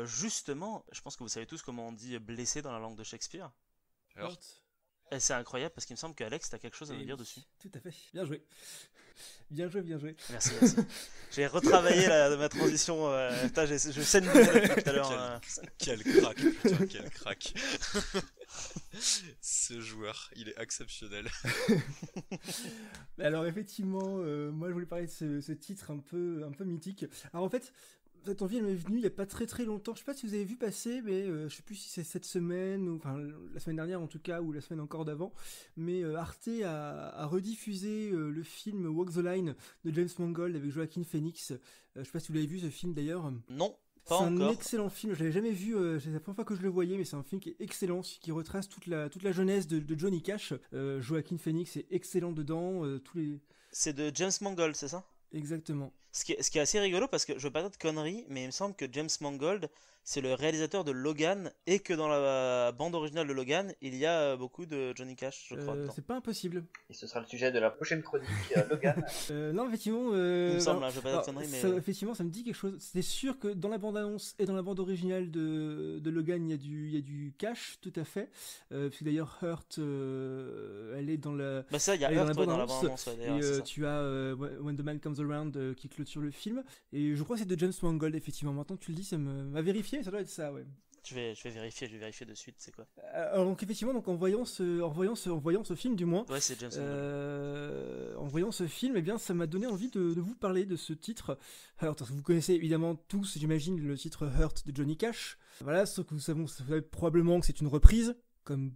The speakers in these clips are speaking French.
Euh, justement, je pense que vous savez tous comment on dit blessé dans la langue de Shakespeare. Et eh, c'est incroyable parce qu'il me semble qu'Alex, Alex, t'as quelque chose à nous dire dessus. Tout à fait. Bien joué. Bien joué, bien joué. Merci, j'ai retravaillé la, ma transition. Euh, je sais tout à l'heure. Quel, hein. quel putain, quel crack. Ce joueur, il est exceptionnel. Alors effectivement, euh, moi je voulais parler de ce, titre un peu, un peu mythique. Alors en fait, cette envie, elle m'est venue il n'y a pas très très longtemps. Je ne sais pas si vous avez vu passer, mais je euh, je sais plus si c'est cette semaine, ou, enfin la semaine dernière en tout cas, ou la semaine encore d'avant. Mais euh, Arte a, rediffusé euh, le film Walk the Line de James Mangold avec Joaquin Phoenix. je ne sais pas si vous l'avez vu ce film d'ailleurs. Non. C'est un excellent film, je l'avais jamais vu, c'est la première fois que je le voyais, mais c'est un film qui est excellent, qui retrace toute la, toute la jeunesse de, Johnny Cash. Joaquin Phoenix est excellent dedans, tous les... C'est de James Mangold, c'est ça Exactement. Ce qui, est, assez rigolo parce que je veux pas dire de conneries, mais il me semble que James Mangold, c'est le réalisateur de Logan et que dans la bande originale de Logan, il y a euh, beaucoup de Johnny Cash, je crois. Euh, c'est pas impossible. Et ce sera le sujet de la prochaine chronique euh, Logan. non, effectivement. Il me semble, hein, je veux pas dire mais. Ça, effectivement, ça me dit quelque chose. c'est sûr que dans la bande annonce et dans la bande originale de, Logan, il y, a du, du Cash, tout à fait. que d'ailleurs, Hurt, elle est dans la. Bah ça, il y a Hurt dans, la bande annonce. tu as When the Man Comes Around qui sur le film. Et je crois que c'est de James Mangold, effectivement. Maintenant, tu le dis, ça m'a vérifié, ça doit être ça, ouais. Je vais, je vais vérifier, je vais vérifier de suite, c'est quoi. Euh, alors, donc effectivement, donc en voyant ce, en voyant ce, en voyant ce film du moins. Euh, en voyant ce film, et eh bien, ça m'a donné envie de, vous parler de ce titre. Alors, que vous connaissez évidemment tous, j'imagine, le titre Hurt de Johnny Cash. Voilà, sauf que nous savons vous savez probablement que c'est une reprise, comme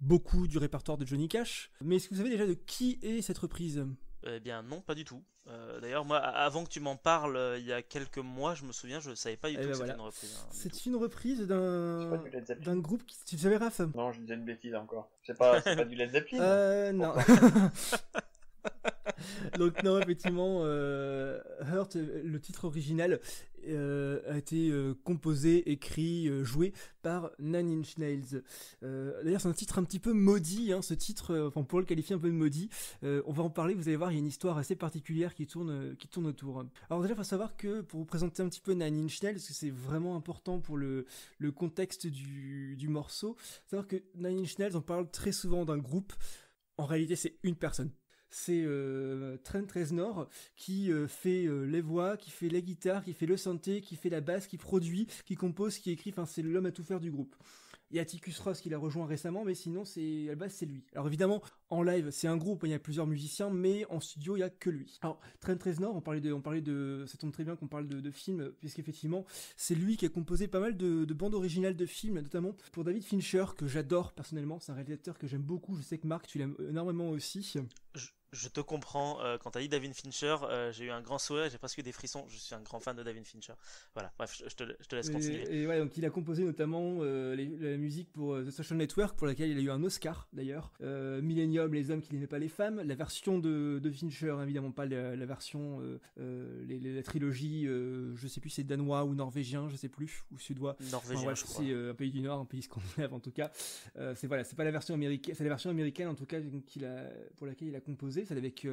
beaucoup du répertoire de Johnny Cash. Mais est-ce que vous savez déjà de qui est cette reprise eh bien non, pas du tout. Euh, d'ailleurs, moi, avant que tu m'en parles, euh, il y a quelques mois, je me souviens, je ne savais pas du eh tout ben c'était une reprise. Hein, c'est une reprise d'un groupe qui tu savais Raph Non, je disais une bêtise encore. C'est pas du Led Zeppelin. Euh, non. Donc non, effectivement, Hurt, le titre original euh, a été euh, composé, écrit, euh, joué par Nine Inch Nails. D'ailleurs, c'est un titre un petit peu maudit, hein, ce titre, enfin, on pourrait le qualifier un peu de maudit. on va en parler, vous allez voir, il y a une histoire assez particulière qui tourne, qui tourne autour. Alors déjà, il faut savoir que, pour vous présenter un petit peu Nine Inch Nails, parce que c'est vraiment important pour le, contexte du, morceau, savoir que Nine Inch Nails, on parle très souvent d'un groupe, en réalité, c'est une personne c'est euh, Trent Reznor qui euh, fait euh, les voix, qui fait la guitare, qui fait le santé, qui fait la basse, qui produit, qui compose, qui écrit, enfin c'est l'homme à tout faire du groupe. Et y Ross qui l'a rejoint récemment, mais sinon c'est à la base c'est lui. Alors évidemment, en live, c'est un groupe, il y a plusieurs musiciens, mais en studio, il y a que lui. Alors, Train Reznor, on parlait de, on parlait de, ça tombe très bien qu'on parle de, de films, puisqu'effectivement, c'est lui qui a composé pas mal de, bandes originales de films, notamment pour David Fincher, que j'adore personnellement, c'est un réalisateur que j'aime beaucoup, je sais que Marc, tu l'aimes énormément aussi. Je, te comprends, euh, quand quand as dit David Fincher, euh, j'ai eu un grand sourire, j'ai presque eu des frissons, je suis un grand fan de David Fincher. Voilà, bref, je, te, laisse continuer. Et, donc il a composé notamment euh, la musique pour The Social Network, pour laquelle il a eu un Oscar d'ailleurs, Millennium hommes les hommes qui n'aimaient pas les femmes, la version de, Fincher, évidemment pas la, version, euh, euh, la trilogie, euh, je sais plus c'est danois ou norvégien, je sais plus, ou suédois. Norvégien, je crois. C'est un pays du Nord, un pays scandinave en tout cas. c'est voilà, c'est pas la version américaine, c'est la version américaine en tout cas qu'il a, pour laquelle il a composé, celle avec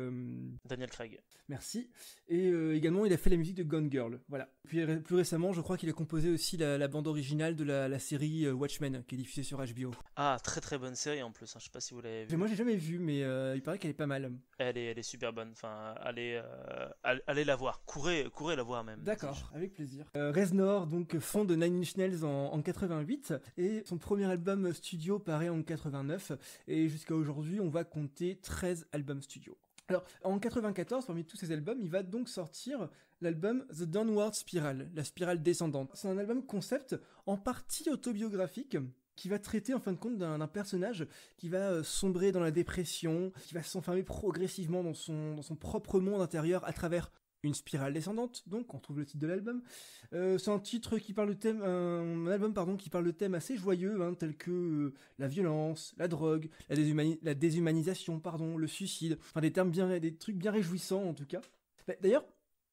Daniel Craig. Merci. Et également, il a fait la musique de Gone Girl, voilà. Puis plus récemment, je crois qu'il a composé aussi la, bande originale de la, série Watchmen qui est diffusée sur HBO. Ah, très très bonne série en plus. Hein. Je sais pas si vous l'avez vu. Mais moi, j'ai vu mais euh, il paraît qu'elle est pas mal. Elle est, elle est super bonne. Enfin, allez, euh, allez la voir. Courez, courez la voir même. D'accord, avec plaisir. Euh, Reznor, donc fond de Nine Inch Nails en, en, 88, et son premier album studio paraît en 89, et jusqu'à aujourd'hui, on va compter 13 albums studio. Alors, en 94, parmi tous ces albums, il va donc sortir l'album The Downward Spiral, la spirale descendante. C'est un album concept en partie autobiographique, qui va traiter en fin de compte d'un personnage qui va euh, sombrer dans la dépression, qui va s'enfermer progressivement dans son, dans son propre monde intérieur à travers une spirale descendante, donc on trouve le titre de l'album. Euh, c'est un titre qui parle de thème, un, album pardon qui parle de thèmes assez joyeux, hein, tels que euh, la violence, la drogue, la, déshumanisation, pardon, le suicide, enfin des termes bien, des trucs bien réjouissants en tout cas. Bah, d'ailleurs,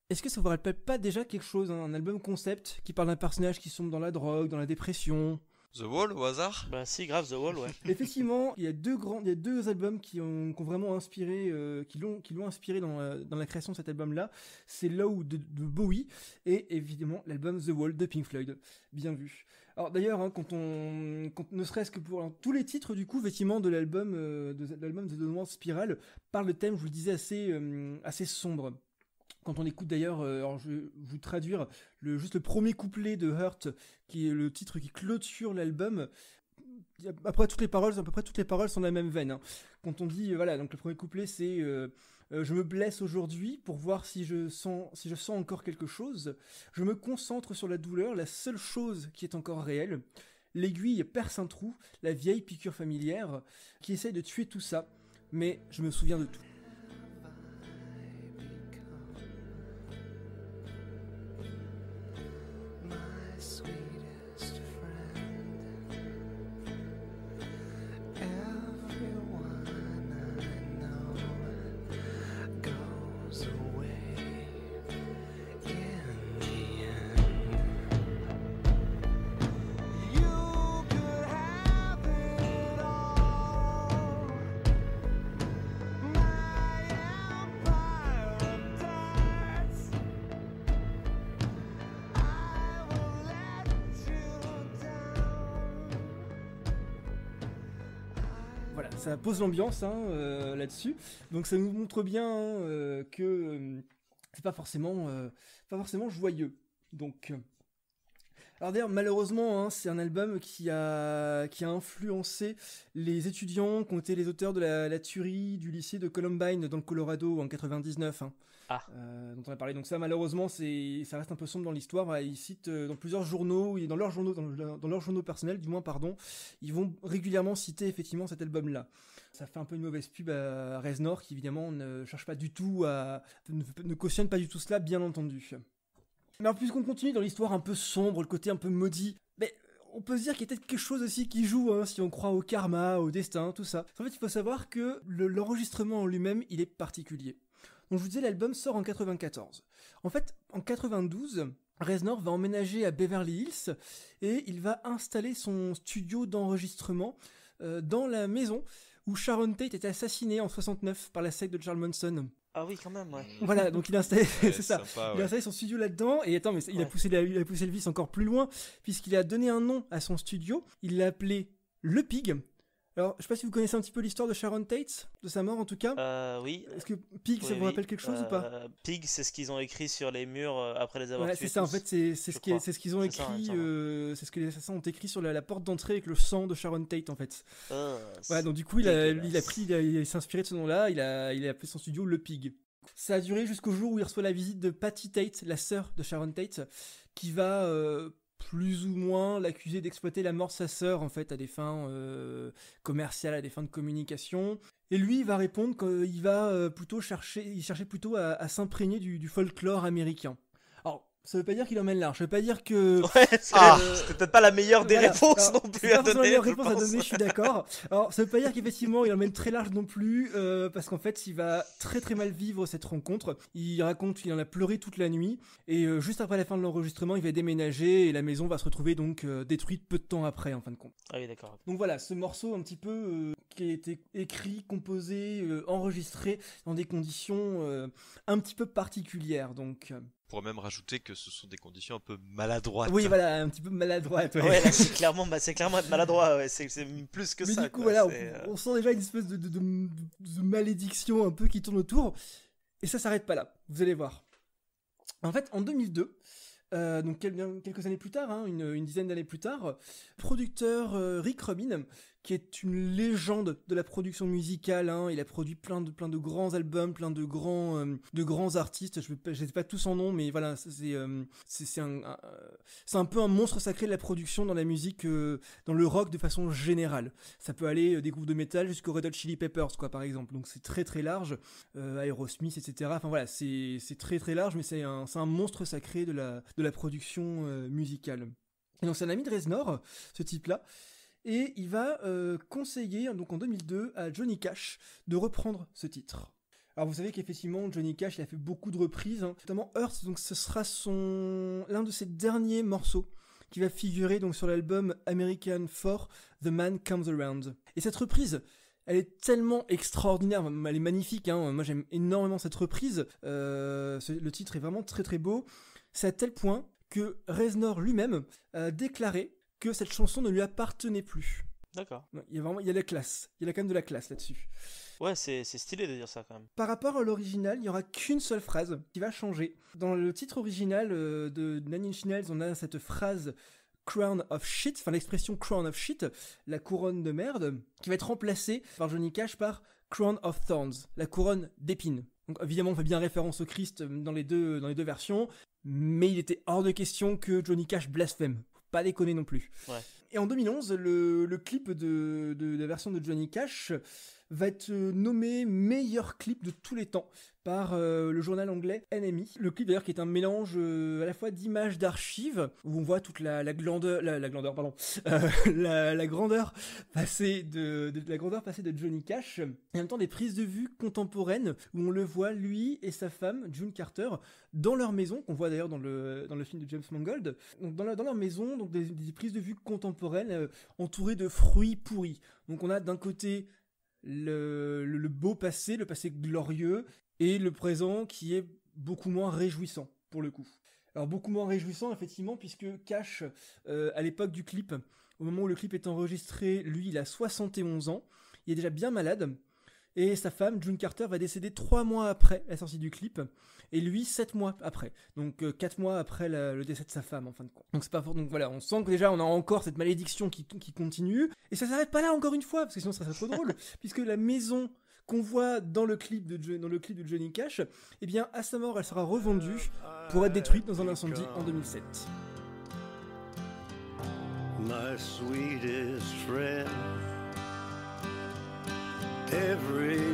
est-ce que ça vous rappelle pas déjà quelque chose, hein, un album concept qui parle d'un personnage qui sombre dans la drogue, dans la dépression, The Wall au hasard Bah si, grave The Wall, ouais. Effectivement, il y a deux grands, il y a deux albums qui ont, vraiment inspiré, euh, qui l'ont, qui l'ont inspiré dans la, création de cet album-là. C'est Low de, Bowie et évidemment l'album The Wall de Pink Floyd. Bien vu. Alors d'ailleurs, hein, quand on, ne serait-ce que pour tous les titres du coup, effectivement, de l'album, The euh, de, de l'album Spiral, parle le thème, je vous le disais, assez, euh, assez sombre quand on écoute d'ailleurs, euh, je vais vous traduire le, juste le premier couplet de Hurt, qui est le titre qui clôture l'album. Après toutes les paroles, à peu près toutes les paroles sont dans la même veine. Hein. Quand on dit, euh, voilà, donc le premier couplet c'est euh, Je me blesse aujourd'hui pour voir si je, sens, si je sens encore quelque chose. Je me concentre sur la douleur, la seule chose qui est encore réelle. L'aiguille perce un trou, la vieille piqûre familière qui essaye de tuer tout ça, mais je me souviens de tout. ça pose l'ambiance hein, euh, là-dessus. Donc ça nous montre bien hein, euh, que euh, c'est pas forcément, pas forcément joyeux. Donc alors d'ailleurs, malheureusement, hein, c'est un album qui a, qui a influencé les étudiants qui ont été les auteurs de la, tuerie du lycée de Columbine dans le Colorado en 99, hein. ah. Euh, dont on a parlé. Donc ça, malheureusement, c'est, ça reste un peu sombre dans l'histoire. ils citent euh, dans plusieurs journaux, et dans leurs journaux, dans, leurs journaux personnels, du moins, pardon, ils vont régulièrement citer effectivement cet album-là. Ça fait un peu une mauvaise pub à Reznor, qui évidemment ne cherche pas du tout à, ne cautionne pas du tout cela, bien entendu. Mais en plus qu'on continue dans l'histoire un peu sombre, le côté un peu maudit, mais on peut se dire qu'il y a peut-être quelque chose aussi qui joue, hein, si on croit au karma, au destin, tout ça. En fait, il faut savoir que l'enregistrement en lui-même, il est particulier. Donc je vous disais, l'album sort en 94. En fait, en 92, Reznor va emménager à Beverly Hills et il va installer son studio d'enregistrement euh, dans la maison où Sharon Tate est assassinée en 69 par la secte de Charles Manson. Ah oui, quand même, ouais. Mm. Voilà, donc il a installé, son studio là-dedans. Et attends, mais il, a poussé, il a poussé le vice encore plus loin, puisqu'il a donné un nom à son studio. Il l'a appelé Le Pig. Alors, je sais pas si vous connaissez un petit peu l'histoire de Sharon Tate, de sa mort en tout cas. Euh, oui. Est-ce que Pig, ça vous rappelle quelque chose ou pas euh, Pig, c'est ce qu'ils ont écrit sur les murs euh, après les avoir ouais, C'est ça, en fait, c'est ce qu'ils ce ont écrit, c'est ce que les assassins ont écrit sur la, porte d'entrée avec le sang de Sharon Tate, en fait. Ah, donc du coup, il a, il a pris, il, s'est inspiré de ce nom-là, il a, il a appelé son studio Le Pig. Ça a duré jusqu'au jour où il reçoit la visite de Patty Tate, la sœur de Sharon Tate, qui va plus ou moins l'accusé d'exploiter la mort de sa sœur en fait à des fins euh, commerciales, à des fins de communication. Et lui, il va répondre qu'il va euh, plutôt chercher, il cherchait plutôt à, s'imprégner du folklore américain ça veut pas dire qu'il emmène large. Ça veut pas dire que. c'est ah. peut-être pas la meilleure des réponses non plus à donner. La meilleure réponse à donner, je suis d'accord. Alors, ça veut pas dire qu'effectivement, il emmène très large non plus, euh, parce qu'en fait, il va très très mal vivre cette rencontre. Il raconte qu'il en a pleuré toute la nuit, et euh, juste après la fin de l'enregistrement, il va déménager, et la maison va se retrouver donc euh, détruite peu de temps après, en fin de compte. Ah oui, d'accord. Donc voilà, ce morceau un petit peu qui a été écrit, composé, enregistré dans des conditions un petit peu particulières. Donc pourrait même rajouter que ce sont des conditions un peu maladroites. Oui, voilà, un petit peu maladroite. Bah, ouais, c'est clairement, c'est maladroit. C'est, plus que Mais Du coup, voilà, euh, on, sent déjà une espèce de, malédiction un peu qui tourne autour. Et ça s'arrête pas là. Vous allez voir. En fait, en 2002. Euh, donc quelques années plus tard, hein, une, dizaine d'années plus tard, producteur euh, Rick Rubin, qui est une légende de la production musicale. Hein. Il a produit plein de plein de grands albums, plein de grands euh, de grands artistes. Je ne sais pas tous en nom, mais voilà, c'est c'est euh, un, c'est un peu un monstre sacré de la production dans la musique, euh, dans le rock de façon générale. Ça peut aller des groupes de métal jusqu'au Red Hot Chili Peppers, quoi, par exemple. Donc c'est très très large. Aerosmith, etc. Enfin voilà, c'est très très large, mais c'est un un monstre sacré de la de la production musicale. Et donc c'est un ami de Reznor, ce type-là et il va euh, conseiller, donc en 2002, à Johnny Cash de reprendre ce titre. Alors vous savez qu'effectivement Johnny Cash a fait beaucoup de reprises, hein. notamment Earth, donc ce sera son l'un de ses derniers morceaux qui va figurer donc sur l'album American For The Man Comes Around. Et cette reprise, elle est tellement extraordinaire, elle est magnifique, hein. moi j'aime énormément cette reprise, euh, le titre est vraiment très très beau, c'est à tel point que Reznor lui-même a déclaré que cette chanson ne lui appartenait plus. D'accord. Il y a vraiment, il a la classe. Il y a quand même de la classe là-dessus. Ouais, c'est stylé de dire ça quand même. Par rapport à l'original, il n'y aura qu'une seule phrase qui va changer. Dans le titre original euh, de Nine Inch on a cette phrase crown of shit, enfin l'expression crown of shit, la couronne de merde, qui va être remplacée par Johnny Cash par crown of thorns, la couronne d'épines. Donc évidemment, on fait bien référence au Christ dans les deux, dans les deux versions, mais il était hors de question que Johnny Cash blasphème pas déconner non plus. Et en 2011, le, le clip de, la version de Johnny Cash va être euh, nommé meilleur clip de tous les temps par euh, le journal anglais NME. Le clip d'ailleurs qui est un mélange euh, à la fois d'images d'archives où on voit toute la, la la, pardon, la, la, grandeur passée de, la grandeur passée de Johnny Cash et en même temps des prises de vue contemporaines où on le voit lui et sa femme June Carter dans leur maison qu'on voit d'ailleurs dans le dans le film de James Mangold. dans, leur maison donc des, des prises de vue contemporaines entourées de fruits pourris. Donc on a d'un côté le, beau passé, le passé glorieux, et le présent qui est beaucoup moins réjouissant, pour le coup. Alors beaucoup moins réjouissant effectivement puisque Cash, euh, à l'époque du clip, au moment où le clip est enregistré, lui il a 71 ans, il est déjà bien malade, et sa femme, June Carter, va décéder trois mois après la sortie du clip, et lui, sept mois après. Donc euh, quatre mois après le décès de sa femme, en fin de compte. Donc c'est pas fort. Donc voilà, on sent que déjà on a encore cette malédiction qui, continue, et ça s'arrête pas là encore une fois, parce que sinon ça serait trop drôle, puisque la maison qu'on voit dans le clip de dans le clip de Johnny Cash, eh bien à sa mort, elle sera revendue pour être détruite dans un incendie en 2007. My sweetest every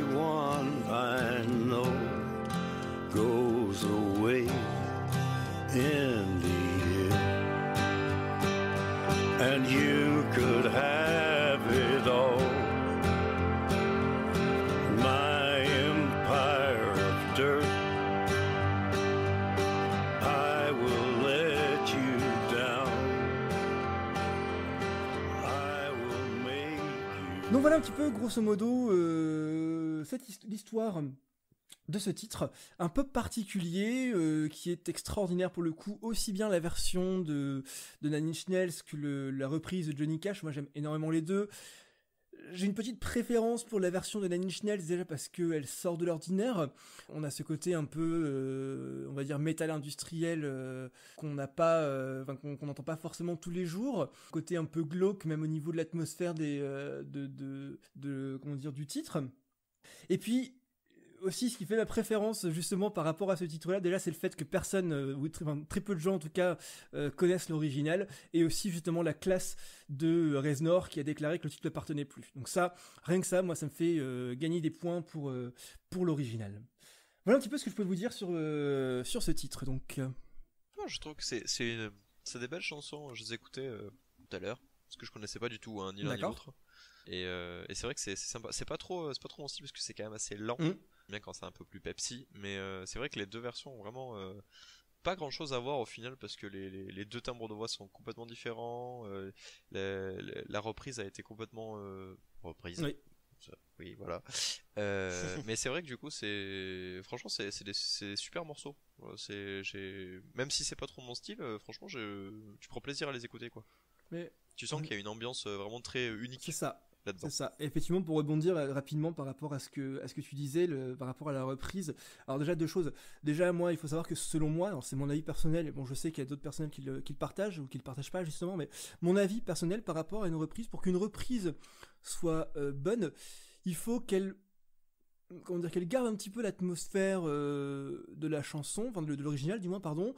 Donc voilà un petit peu, grosso modo, euh, l'histoire de ce titre, un peu particulier, euh, qui est extraordinaire pour le coup, aussi bien la version de, de Schnells que la reprise de Johnny Cash, moi j'aime énormément les deux, j'ai une petite préférence pour la version de Nanny déjà parce qu'elle sort de l'ordinaire. On a ce côté un peu, euh, on va dire, métal industriel euh, qu'on n'a pas, euh, qu'on n'entend pas forcément tous les jours. Côté un peu glauque même au niveau de l'atmosphère des, de, de, de, comment dire, du titre. Et puis aussi ce qui fait la préférence justement par rapport à ce titre-là, déjà c'est le fait que personne, euh, ou très, peu de gens en tout cas, euh, connaissent l'original, et aussi justement la classe de Reznor qui a déclaré que le titre ne appartenait plus. Donc ça, rien que ça, moi ça me fait euh, gagner des points pour, pour l'original. Voilà un petit peu ce que je peux vous dire sur, sur ce titre. Donc, je trouve que c'est, c'est, des belles chansons, hein. je les écoutais tout à l'heure, parce que je connaissais pas du tout un hein, ni l'un ni l'autre. Et, c'est vrai que c'est, c'est sympa. C'est pas trop, c'est pas trop mon parce que c'est quand même assez lent. Mmh bien quand c'est un peu plus Pepsi, mais euh, c'est vrai que les deux versions ont vraiment euh, pas grand chose à voir au final parce que les, deux timbres de voix sont complètement différents, euh, la, reprise a été complètement reprise. Oui. voilà. mais c'est vrai que du coup, c'est franchement, c'est des, super morceaux. même si c'est pas trop mon style, franchement, je... tu prends plaisir à les écouter quoi. Mais tu sens qu'il y a une ambiance vraiment très unique. ça. C'est ça. effectivement, pour rebondir euh, rapidement par rapport à ce que, tu disais, par rapport à la reprise. Alors déjà deux choses. Déjà moi, il faut savoir que selon moi, c'est mon avis personnel. Bon, je sais qu'il y a d'autres personnes qui le, partagent ou qui le partagent pas justement, mais mon avis personnel par rapport à une reprise, pour qu'une reprise soit euh, bonne, il faut qu'elle comment dire qu'elle garde un petit peu l'atmosphère euh, de la chanson, de, de l'original du moins pardon,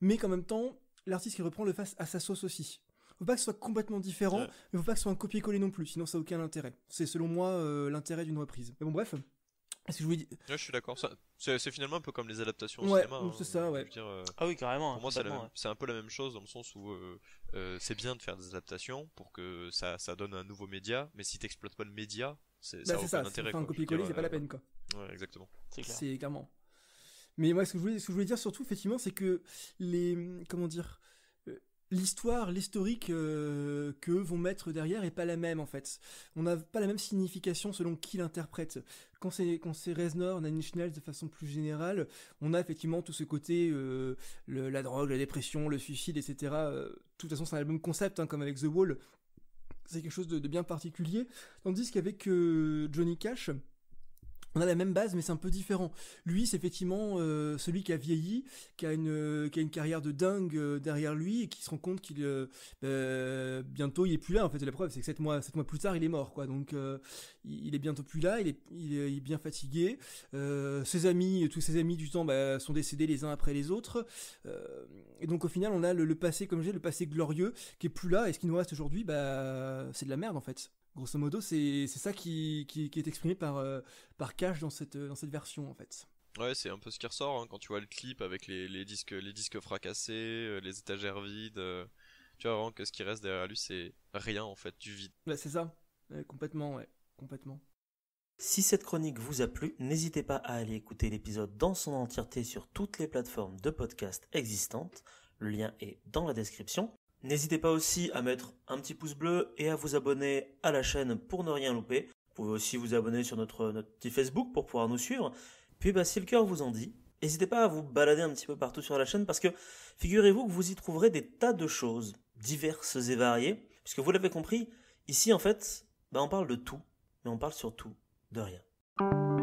mais qu'en même temps l'artiste qui reprend le fasse à sa sauce aussi faut pas que ce soit complètement différent, il ne faut pas que ce soit un copier-coller non plus, sinon ça n'a aucun intérêt. C'est selon moi euh, l'intérêt d'une reprise. Mais bon, bref. que je, vous dis... je suis d'accord. C'est finalement un peu comme les adaptations au ouais, cinéma. Hein. c'est ça, ouais. Euh, ah oui, carrément. Pour moi, c'est un peu la même chose dans le sens où euh, c'est bien de faire des adaptations pour que ça, ça donne un nouveau média, mais si tu t'exploites pas le média, c'est bah, ça aucun ça, intérêt. un copier-coller, c'est pas la peine, quoi. Ouais, exactement. C'est clairement. Mais moi, ce que je voulais, ce que je voulais dire surtout, effectivement, c'est que les, comment dire, l'histoire, l'historique euh, que vont mettre derrière est pas la même en fait. On n'a pas la même signification selon qui l'interprète. Quand c'est quand c'est Reznor, Nine de façon plus générale, on a effectivement tout ce côté euh, la drogue, la dépression, le suicide, etc. Euh, de toute façon, c'est un album concept hein, comme avec The Wall. C'est quelque chose de bien particulier. Tandis qu'avec Johnny Cash, on a la même base, mais c'est un peu différent. Lui, c'est effectivement euh, celui qui a vieilli, qui a une euh, carrière de dingue euh, derrière lui et qui se rend compte qu'il bah, bientôt il est plus là. En fait, la preuve, c'est que sept mois plus tard, il est mort, quoi. Donc il est bientôt plus là. Il est bien fatigué. ses amis, tous ses amis du temps, bah, sont décédés les uns après les autres. et donc au final, on a le, passé comme j'ai le passé glorieux qui est plus là. Et ce qui nous reste aujourd'hui, bah, c'est de la merde en fait. Grosso modo, c'est ça qui, qui, est exprimé par, euh, par Cash dans cette, dans cette version, en fait. Ouais, c'est un peu ce qui ressort hein, quand tu vois le clip avec les, les, disques, les disques fracassés, euh, les étagères vides. Euh, tu vois vraiment que ce qui reste derrière lui, c'est rien, en fait, du vide. Ouais, c'est ça. complètement, ouais. Complètement. Si cette chronique vous a plu, n'hésitez pas à aller écouter l'épisode dans son entièreté sur toutes les plateformes de podcast existantes. Le lien est dans la description. N'hésitez pas aussi à mettre un petit pouce bleu et à vous abonner à la chaîne pour ne rien louper. Vous pouvez aussi vous abonner sur notre, petit Facebook pour pouvoir nous suivre. Puis bah, si le cœur vous en dit, n'hésitez pas à vous balader un petit peu partout sur la chaîne parce que figurez-vous que vous y trouverez des tas de choses diverses et variées. Puisque vous l'avez compris, ici en fait, bah, on parle de tout, mais on parle surtout de rien.